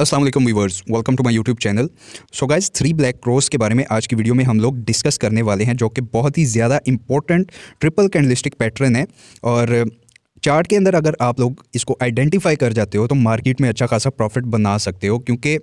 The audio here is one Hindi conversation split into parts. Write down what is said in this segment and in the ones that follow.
Aslam viewers welcome to my YouTube channel so guys three black crows के बारे में आज की वीडियो में हम लोग डिस्कस करने वाले हैं जो कि बहुत ही ज़्यादा इंपॉर्टेंट ट्रिपल कैंडलिस्टिक पैटर्न है और चार्ट के अंदर अगर आप लोग इसको आइडेंटिफाई कर जाते हो तो मार्केट में अच्छा खासा प्रॉफिट बना सकते हो क्योंकि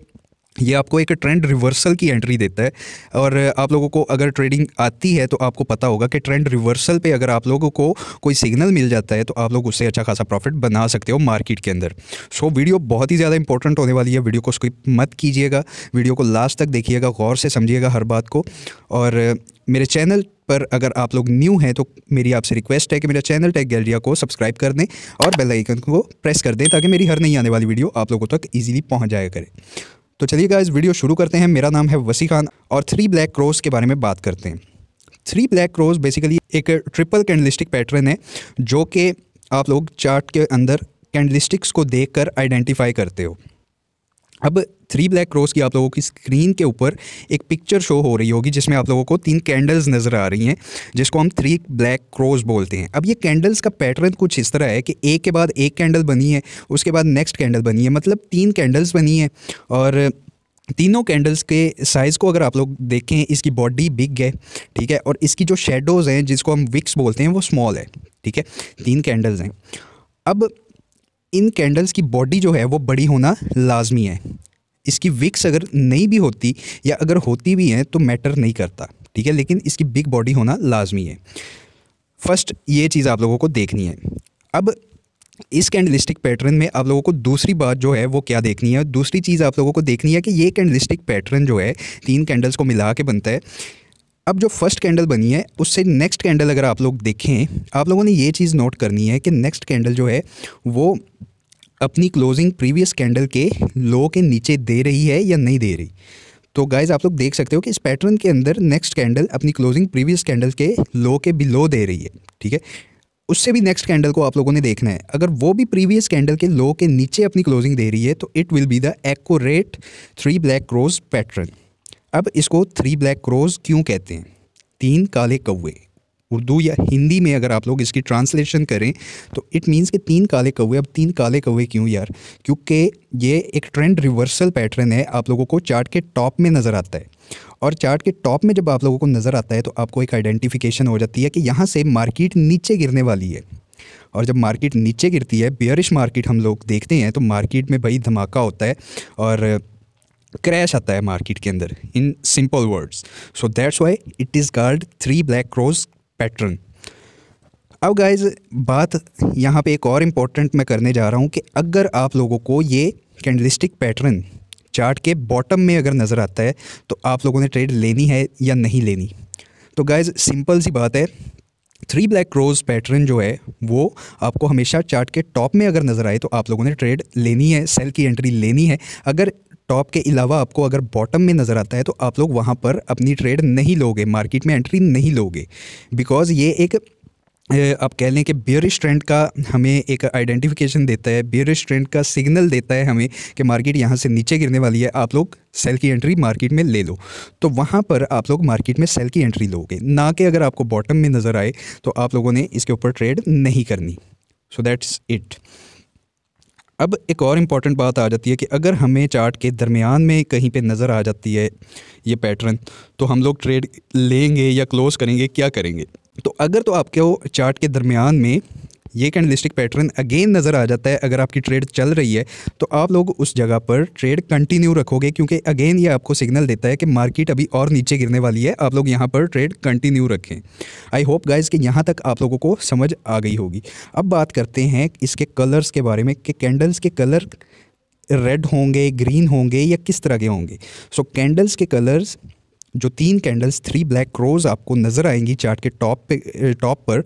ये आपको एक ट्रेंड रिवर्सल की एंट्री देता है और आप लोगों को अगर ट्रेडिंग आती है तो आपको पता होगा कि ट्रेंड रिवर्सल पे अगर आप लोगों को कोई सिग्नल मिल जाता है तो आप लोग उससे अच्छा खासा प्रॉफिट बना सकते हो मार्केट के अंदर सो so, वीडियो बहुत ही ज़्यादा इंपॉर्टेंट होने वाली है वीडियो को स्किप मत कीजिएगा वीडियो को लास्ट तक देखिएगा गौर से समझिएगा हर बात को और मेरे चैनल पर अगर आप लोग न्यू हैं तो मेरी आपसे रिक्वेस्ट है कि मेरा चैनल टेक गैलरिया को सब्सक्राइब कर दें और बेल आइकन को प्रेस कर दें ताकि मेरी हर नहीं आने वाली वीडियो आप लोगों तक ईजिली पहुँच जाया करें तो चलिए गाइज वीडियो शुरू करते हैं मेरा नाम है वसी खान और थ्री ब्लैक क्रोस के बारे में बात करते हैं थ्री ब्लैक क्रोस बेसिकली एक ट्रिपल कैंडलिस्टिक पैटर्न है जो कि आप लोग चार्ट के अंदर कैंडलिस्टिक्स को देखकर आइडेंटिफाई करते हो अब थ्री ब्लैक क्रॉस की आप लोगों की स्क्रीन के ऊपर एक पिक्चर शो हो रही होगी जिसमें आप लोगों को तीन कैंडल्स नज़र आ रही हैं जिसको हम थ्री ब्लैक क्रॉस बोलते हैं अब ये कैंडल्स का पैटर्न कुछ इस तरह है कि एक के बाद एक कैंडल बनी है उसके बाद नेक्स्ट कैंडल बनी है मतलब तीन कैंडल्स बनी हैं और तीनों कैंडल्स के साइज़ को अगर आप लोग देखें इसकी बॉडी बिग है ठीक है और इसकी जो शेडोज़ हैं जिसको हम विक्स बोलते हैं वो स्मॉल है ठीक है तीन कैंडल्स हैं अब इन कैंडल्स की बॉडी जो है वो बड़ी होना लाजमी है इसकी विक्स अगर नहीं भी होती या अगर होती भी हैं तो मैटर नहीं करता ठीक है लेकिन इसकी बिग बॉडी होना लाजमी है फर्स्ट ये चीज़ आप लोगों को देखनी है अब इस कैंडलिस्टिक पैटर्न में आप लोगों को दूसरी बात जो है वो क्या देखनी है दूसरी चीज़ आप लोगों को देखनी है कि ये कैंडलिस्टिक पैटर्न जो है तीन कैंडल्स को मिला के बनता है अब जो फर्स्ट कैंडल बनी है उससे नेक्स्ट कैंडल अगर आप लोग देखें आप लोगों ने ये चीज़ नोट करनी है कि नेक्स्ट कैंडल जो है वो अपनी क्लोजिंग प्रीवियस कैंडल के लो के नीचे दे रही है या नहीं दे रही तो गाइज आप लोग देख सकते हो कि इस पैटर्न के अंदर नेक्स्ट कैंडल अपनी क्लोजिंग प्रीवियस कैंडल के लो के बिलो दे रही है ठीक है उससे भी नेक्स्ट कैंडल को आप लोगों ने देखना है अगर वो भी प्रीवियस कैंडल के लो के नीचे अपनी क्लोजिंग दे रही है तो it will be the accurate three black crows pattern अब इसको थ्री ब्लैक क्रोज क्यों कहते हैं तीन काले कौवे उर्दू या हिंदी में अगर आप लोग इसकी ट्रांसलेशन करें तो इट मीन्स कि तीन काले कौवे अब तीन काले कौवे क्यों यार क्योंकि ये एक ट्रेंड रिवर्सल पैटर्न है आप लोगों को चार्ट के टॉप में नज़र आता है और चार्ट के टॉप में जब आप लोगों को नज़र आता है तो आपको एक आइडेंटिफिकेशन हो जाती है कि यहाँ से मार्केट नीचे गिरने वाली है और जब मार्केट नीचे गिरती है बियरिश मार्केट हम लोग देखते हैं तो मार्केट में भाई धमाका होता है और क्रैश आता है मार्केट के अंदर in simple words so that's why it is called three black crows pattern अब गाइज बात यहाँ पे एक और इम्पॉर्टेंट मैं करने जा रहा हूँ कि अगर आप लोगों को ये कैंडलिस्टिक पैटर्न चार्ट के बॉटम में अगर नज़र आता है तो आप लोगों ने ट्रेड लेनी है या नहीं लेनी तो गाइज सिंपल सी बात है थ्री ब्लैक क्रोज पैटर्न जो है वो आपको हमेशा चार्ट के टॉप में अगर नज़र आए तो आप लोगों ने ट्रेड लेनी है सेल की एंट्री लेनी है अगर टॉप के अलावा आपको अगर बॉटम में नज़र आता है तो आप लोग वहाँ पर अपनी ट्रेड नहीं लोगे मार्केट में एंट्री नहीं लोगे बिकॉज़ ये एक आप कह लें कि बियरिश ट्रेंड का हमें एक आइडेंटिफिकेशन देता है बियरिश ट्रेंड का सिग्नल देता है हमें कि मार्केट यहाँ से नीचे गिरने वाली है आप लोग सेल की एंट्री मार्केट में ले लो तो वहाँ पर आप लोग मार्केट में सेल की एंट्री लोगे ना कि अगर आपको बॉटम में नज़र आए तो आप लोगों ने इसके ऊपर ट्रेड नहीं करनी सो दैट्स इट अब एक और इम्पॉर्टेंट बात आ जाती है कि अगर हमें चार्ट के दरमियान में कहीं पे नज़र आ जाती है ये पैटर्न तो हम लोग ट्रेड लेंगे या क्लोज़ करेंगे क्या करेंगे तो अगर तो आपके वो चार्ट के दरमियान में ये कैंडलिस्टिक पैटर्न अगेन नज़र आ जाता है अगर आपकी ट्रेड चल रही है तो आप लोग उस जगह पर ट्रेड कंटिन्यू रखोगे क्योंकि अगेन ये आपको सिग्नल देता है कि मार्केट अभी और नीचे गिरने वाली है आप लोग यहाँ पर ट्रेड कंटिन्यू रखें आई होप गाइज कि यहाँ तक आप लोगों को समझ आ गई होगी अब बात करते हैं इसके कलर्स के बारे में कि कैंडल्स के कलर रेड होंगे ग्रीन होंगे या किस तरह के होंगे सो so, कैंडल्स के कलर्स जो तीन कैंडल्स थ्री ब्लैक क्रोज आपको नज़र आएंगी चार्ट के टॉप पे टॉप पर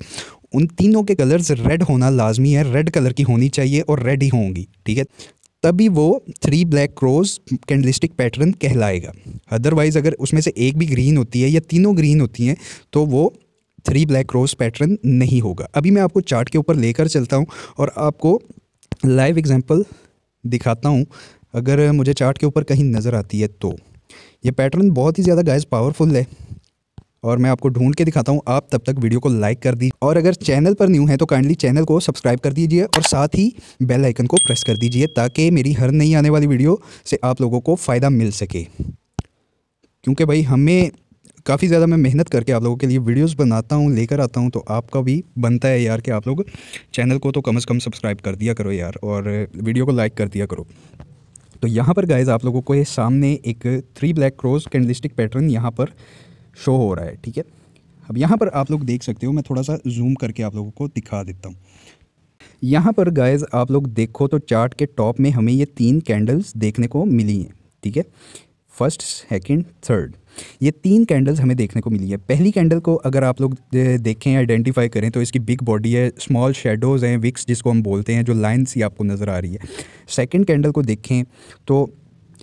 उन तीनों के कलर्स रेड होना लाजमी है रेड कलर की होनी चाहिए और रेड ही होंगी ठीक है तभी वो three black crows candlestick pattern कहलाएगा अदरवाइज़ अगर उसमें से एक भी ग्रीन होती है या तीनों ग्रीन होती हैं तो वो थ्री ब्लैक क्रोज पैटर्न नहीं होगा अभी मैं आपको चार्ट के ऊपर लेकर चलता हूँ और आपको लाइव एग्जाम्पल दिखाता हूँ अगर मुझे चार्ट के ऊपर कहीं नज़र आती है तो ये पैटर्न बहुत ही ज़्यादा गाइस पावरफुल है और मैं आपको ढूंढ के दिखाता हूँ आप तब तक वीडियो को लाइक कर दी और अगर चैनल पर न्यू है तो काइंडली चैनल को सब्सक्राइब कर दीजिए और साथ ही बेल आइकन को प्रेस कर दीजिए ताकि मेरी हर नई आने वाली वीडियो से आप लोगों को फ़ायदा मिल सके क्योंकि भाई हमें काफ़ी ज़्यादा मैं मेहनत करके आप लोगों के लिए वीडियोज़ बनाता हूँ लेकर आता हूँ तो आपका भी बनता है यार कि आप लोग चैनल को तो कम अज़ कम सब्सक्राइब कर दिया करो यार और वीडियो को लाइक कर दिया करो तो यहाँ पर गाइज आप लोगों को ये सामने एक three black crows candlestick pattern यहाँ पर शो हो रहा है ठीक है अब यहाँ पर आप लोग देख सकते हो मैं थोड़ा सा जूम करके आप लोगों को दिखा देता हूँ यहाँ पर गाइज आप लोग देखो तो चार्ट के टॉप में हमें ये तीन कैंडल्स देखने को मिली हैं ठीक है फर्स्ट सेकंड थर्ड ये तीन कैंडल्स हमें देखने को मिली है पहली कैंडल को अगर आप लोग देखें आइडेंटिफाई करें तो इसकी बिग बॉडी है स्मॉल शेडोज़ हैं विक्स जिसको हम बोलते हैं जो लाइन्स ही आपको नज़र आ रही है सेकेंड कैंडल को देखें तो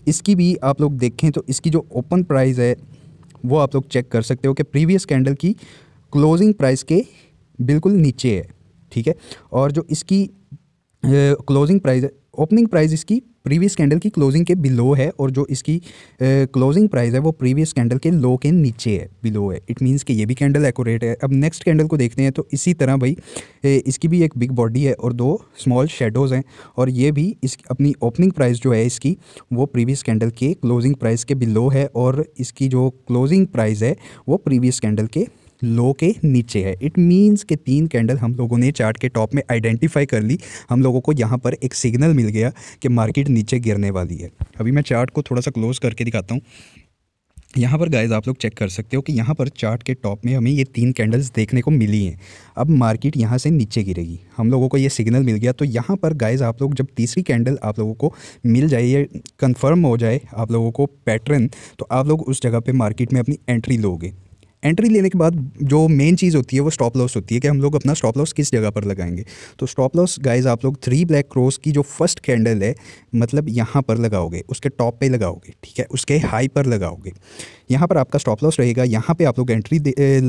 इसकी भी आप लोग देखें तो इसकी जो ओपन प्राइस है वो आप लोग चेक कर सकते हो कि प्रीवियस कैंडल की क्लोजिंग प्राइस के बिल्कुल नीचे है ठीक है और जो इसकी क्लोजिंग प्राइस ओपनिंग प्राइस इसकी प्रीवियस कैंडल की क्लोजिंग के बिलो है और जो इसकी क्लोजिंग प्राइस है वो प्रीवियस कैंडल के लो के नीचे है बिलो है इट मीनस कि ये भी कैंडल एकोरेट है अब नेक्स्ट कैंडल को देखते हैं तो इसी तरह भाई इसकी भी एक बिग बॉडी है और दो स्मॉल शेडोज़ हैं और ये भी इस अपनी ओपनिंग प्राइस जो है इसकी वो प्रीवियस कैंडल के क्लोजिंग प्राइस के बिलो है और इसकी जो क्लोजिंग प्राइस है वो प्रीवियस कैंडल के लो के नीचे है इट मीन्स के तीन कैंडल हम लोगों ने चार्ट के टॉप में आइडेंटिफाई कर ली हम लोगों को यहाँ पर एक सिग्नल मिल गया कि मार्केट नीचे गिरने वाली है अभी मैं चार्ट को थोड़ा सा क्लोज करके दिखाता हूँ यहाँ पर गाइज आप लोग चेक कर सकते हो कि यहाँ पर चार्ट के टॉप में हमें ये तीन कैंडल्स देखने को मिली हैं अब मार्केट यहाँ से नीचे गिरेगी हम लोगों को ये सिग्नल मिल गया तो यहाँ पर गाइज आप लोग जब तीसरी कैंडल आप लोगों को मिल जाए या कंफर्म हो जाए आप लोगों को पैटर्न तो आप लोग उस जगह पे मार्केट में अपनी एंट्री लोगे एंट्री लेने के बाद जो मेन चीज़ होती है वो स्टॉप लॉस होती है कि हम लोग अपना स्टॉप लॉस किस जगह पर लगाएंगे तो स्टॉप लॉस गाइज आप लोग थ्री ब्लैक क्रॉस की जो फर्स्ट कैंडल है मतलब यहाँ पर लगाओगे उसके टॉप पे लगाओगे ठीक है उसके हाई पर लगाओगे यहाँ पर आपका स्टॉप लॉस रहेगा यहाँ पर आप लोग एंट्री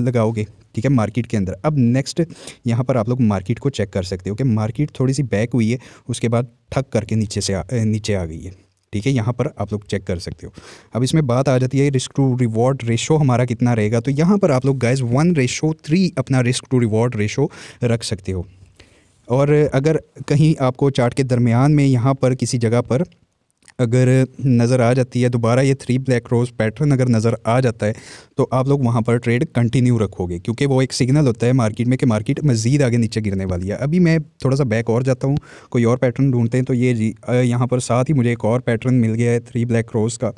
लगाओगे ठीक है मार्केट के अंदर अब नेक्स्ट यहाँ पर आप लोग मार्केट को चेक कर सकते हो कि मार्केट थोड़ी सी बैक हुई है उसके बाद ठक करके नीचे से आ, नीचे आ गई है ठीक है यहाँ पर आप लोग चेक कर सकते हो अब इसमें बात आ जाती है रिस्क टू रिवॉर्ड रेशो हमारा कितना रहेगा तो यहाँ पर आप लोग गाइज वन रेशो थ्री अपना रिस्क टू रिवॉर्ड रेशो रख सकते हो और अगर कहीं आपको चार्ट के दरमियान में यहाँ पर किसी जगह पर अगर नज़र आ जाती है दोबारा ये थ्री ब्लैक रोज़ पैटर्न अगर नज़र आ जाता है तो आप लोग वहाँ पर ट्रेड कंटिन्यू रखोगे क्योंकि वो एक सिग्नल होता है मार्केट में कि मार्केट मज़ीद आगे नीचे गिरने वाली है अभी मैं थोड़ा सा बैक और जाता हूँ कोई और पैटर्न ढूंढते हैं तो ये जी यहाँ पर साथ ही मुझे एक और पैटर्न मिल गया है थ्री ब्लैक रोज़ का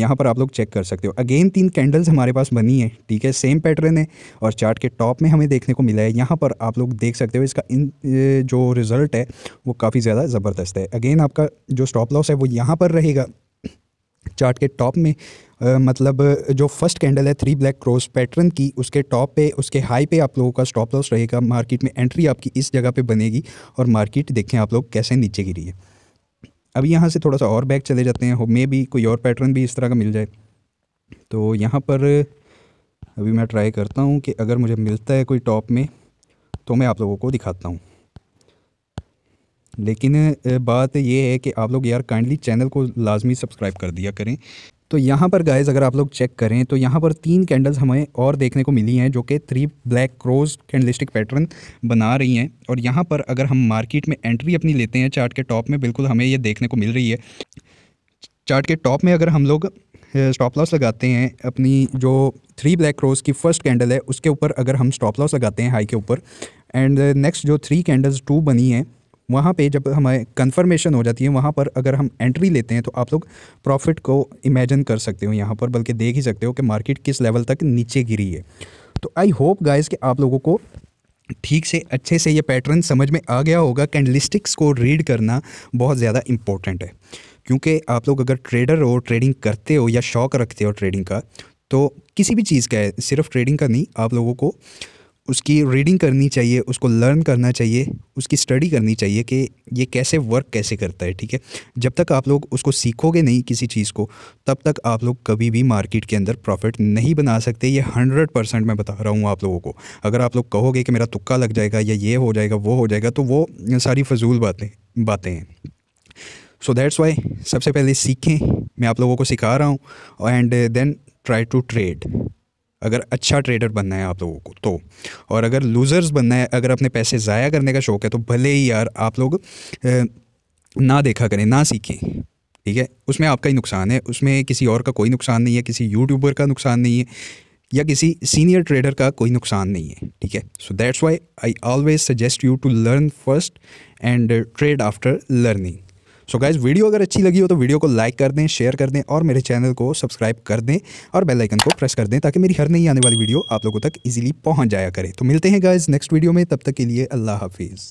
यहाँ पर आप लोग चेक कर सकते हो अगेन तीन कैंडल्स हमारे पास बनी है ठीक है सेम पैटर्न है और चार्ट के टॉप में हमें देखने को मिला है यहाँ पर आप लोग देख सकते हो इसका इन जो रिज़ल्ट है वो काफ़ी ज़्यादा ज़बरदस्त है अगेन आपका जो स्टॉप लॉस है वो यहाँ पर रहेगा चार्ट के टॉप में आ, मतलब जो फर्स्ट कैंडल है थ्री ब्लैक क्रॉस पैटर्न की उसके टॉप पे उसके हाई पे आप लोगों का स्टॉप लॉस रहेगा मार्केट में एंट्री आपकी इस जगह पे बनेगी और मार्केट देखें आप लोग कैसे नीचे गिरी है अब यहाँ से थोड़ा सा और बैक चले जाते हैं मे भी कोई और पैटर्न भी इस तरह का मिल जाए तो यहाँ पर अभी मैं ट्राई करता हूँ कि अगर मुझे मिलता है कोई टॉप में तो मैं आप लोगों को दिखाता हूँ लेकिन बात यह है कि आप लोग यार काइंडली चैनल को लाजमी सब्सक्राइब कर दिया करें तो यहाँ पर गाइज अगर आप लोग चेक करें तो यहाँ पर तीन कैंडल्स हमें और देखने को मिली हैं जो कि three black crows candlestick pattern बना रही हैं और यहाँ पर अगर हम मार्केट में एंट्री अपनी लेते हैं चार्ट के टॉप में बिल्कुल हमें ये देखने को मिल रही है चार्ट के टॉप में अगर हम लोग स्टॉप लॉस लगाते हैं अपनी जो थ्री ब्लैक क्रोज की फर्स्ट कैंडल है उसके ऊपर अगर हम स्टॉप लॉस लगाते हैं हाई के ऊपर एंड नेक्स्ट जो थ्री कैंडल्स टू बनी हैं वहाँ पे जब हमें कंफर्मेशन हो जाती है वहाँ पर अगर हम एंट्री लेते हैं तो आप लोग प्रॉफिट को इमेजिन कर सकते हो यहाँ पर बल्कि देख ही सकते हो कि मार्केट किस लेवल तक नीचे गिरी है तो आई होप गाइस कि आप लोगों को ठीक से अच्छे से ये पैटर्न समझ में आ गया होगा कैंडलिस्टिक्स को रीड करना बहुत ज़्यादा इम्पोर्टेंट है क्योंकि आप लोग अगर ट्रेडर हो ट्रेडिंग करते हो या शौक रखते हो ट्रेडिंग का तो किसी भी चीज़ का है सिर्फ ट्रेडिंग का नहीं आप लोगों को उसकी रीडिंग करनी चाहिए उसको लर्न करना चाहिए उसकी स्टडी करनी चाहिए कि ये कैसे वर्क कैसे करता है ठीक है जब तक आप लोग उसको सीखोगे नहीं किसी चीज़ को तब तक आप लोग कभी भी मार्केट के अंदर प्रॉफिट नहीं बना सकते ये हंड्रेड परसेंट मैं बता रहा हूँ आप लोगों को अगर आप लोग कहोगे कि मेरा तुक्का लग जाएगा या ये हो जाएगा वो हो जाएगा तो वो सारी फजूल बातें बातें हैं सो दैट्स वाई सबसे पहले सीखें मैं आप लोगों को सिखा रहा हूँ and then try to trade अगर अच्छा ट्रेडर बनना है आप लोगों को तो और अगर लूज़र्स बनना है अगर अपने पैसे ज़ाया करने का शौक़ है तो भले ही यार आप लोग ना देखा करें ना सीखें ठीक है उसमें आपका ही नुकसान है उसमें किसी और का कोई नुकसान नहीं है किसी यूट्यूबर का नुकसान नहीं है या किसी सीनियर ट्रेडर का कोई नुकसान नहीं है ठीक है so that's why I always suggest you to learn first and trade after learning so guys video अगर अच्छी लगी हो तो वीडियो को लाइक कर दें शेयर कर दें और मेरे चैनल को सब्सक्राइब कर दें और बेल आइकन को प्रेस कर दें ताकि मेरी हर नई आने वाली वीडियो आप लोगों तक इजीली पहुंच जाया करे तो मिलते हैं गाइज नेक्स्ट वीडियो में तब तक के लिए अल्लाह हाफिज़